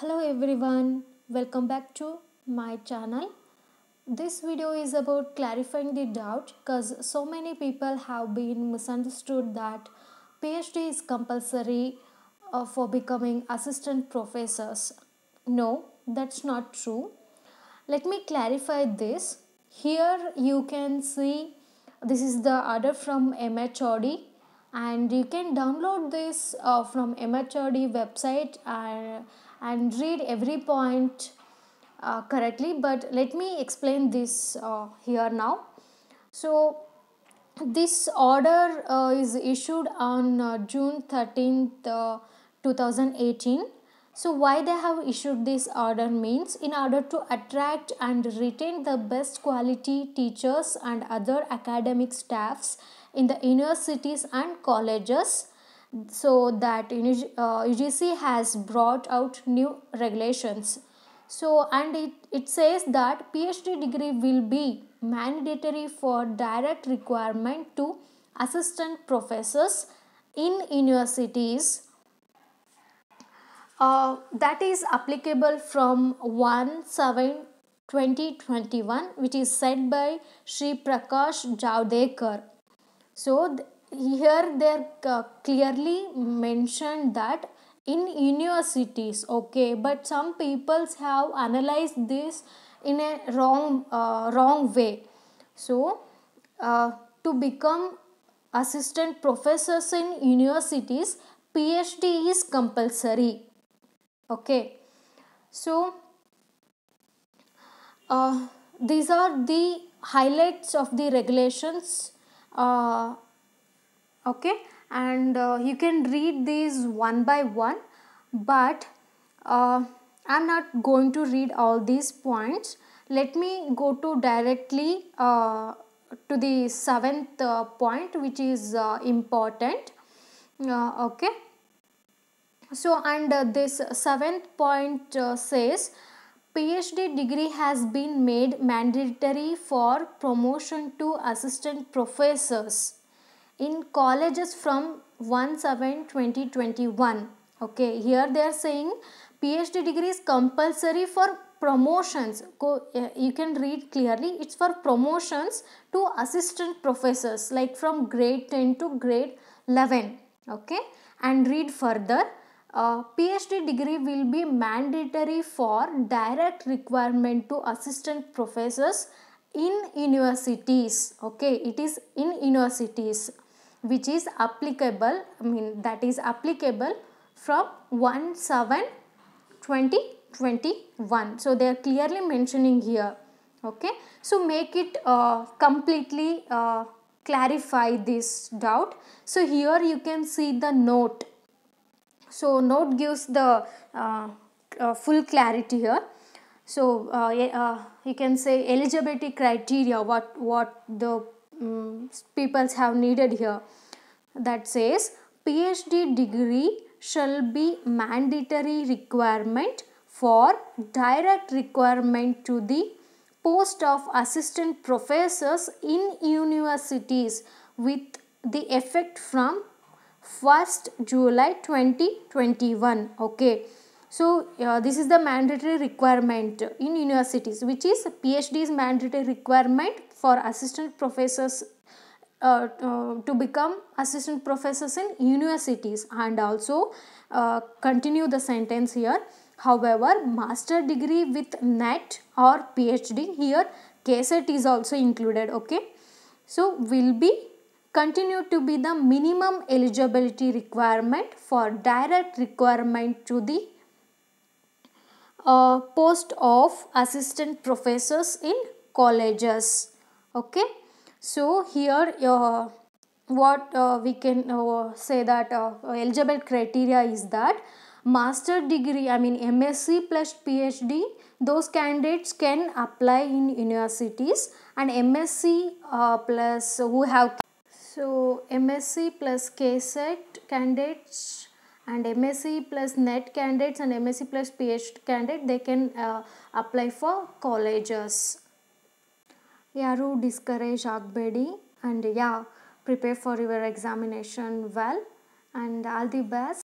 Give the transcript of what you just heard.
Hello everyone, welcome back to my channel. This video is about clarifying the doubt because so many people have been misunderstood that PhD is compulsory uh, for becoming assistant professors. No, that's not true. Let me clarify this. Here you can see this is the order from MHRD and you can download this uh, from MHRD website and uh, and read every point uh, correctly but let me explain this uh, here now so this order uh, is issued on uh, June 13th uh, 2018 so why they have issued this order means in order to attract and retain the best quality teachers and other academic staffs in the inner cities and colleges so that UGC uh, has brought out new regulations. So and it, it says that PhD degree will be mandatory for direct requirement to assistant professors in universities uh, that is applicable from 1 7 2021 which is said by Sri Prakash Javdekar. So here they are uh, clearly mentioned that in universities okay but some peoples have analyzed this in a wrong uh, wrong way so uh, to become assistant professors in universities phd is compulsory okay so uh, these are the highlights of the regulations uh, okay and uh, you can read these one by one but uh, I'm not going to read all these points let me go to directly uh, to the seventh uh, point which is uh, important uh, okay so and this seventh point says PhD degree has been made mandatory for promotion to assistant professors in colleges from 1 7 2021 okay here they are saying phd degree is compulsory for promotions Go, you can read clearly it's for promotions to assistant professors like from grade 10 to grade 11 okay and read further uh, phd degree will be mandatory for direct requirement to assistant professors in universities okay it is in universities which is applicable I mean that is applicable from 1 7 2021 so they are clearly mentioning here okay so make it uh, completely uh, clarify this doubt so here you can see the note so note gives the uh, uh full clarity here so uh, eh, uh, you can say eligibility criteria what what the um, peoples have needed here that says PhD degree shall be mandatory requirement for direct requirement to the post of assistant professors in universities with the effect from 1st July 2021 okay so uh, this is the mandatory requirement in universities which is PhD is mandatory requirement for assistant professors uh, uh, to become assistant professors in universities and also uh, continue the sentence here however master degree with net or phd here kset is also included okay so will be continue to be the minimum eligibility requirement for direct requirement to the uh, post of assistant professors in colleges okay so here your uh, what uh, we can uh, say that uh, eligible criteria is that master degree i mean msc plus phd those candidates can apply in universities and msc uh, plus who have so msc plus kset candidates and MSc plus NET candidates and MSc plus PhD candidate they can uh, apply for colleges ಯಾರೂ discourage ಆಗಬೇಡಿ and yeah prepare for your examination well and all the best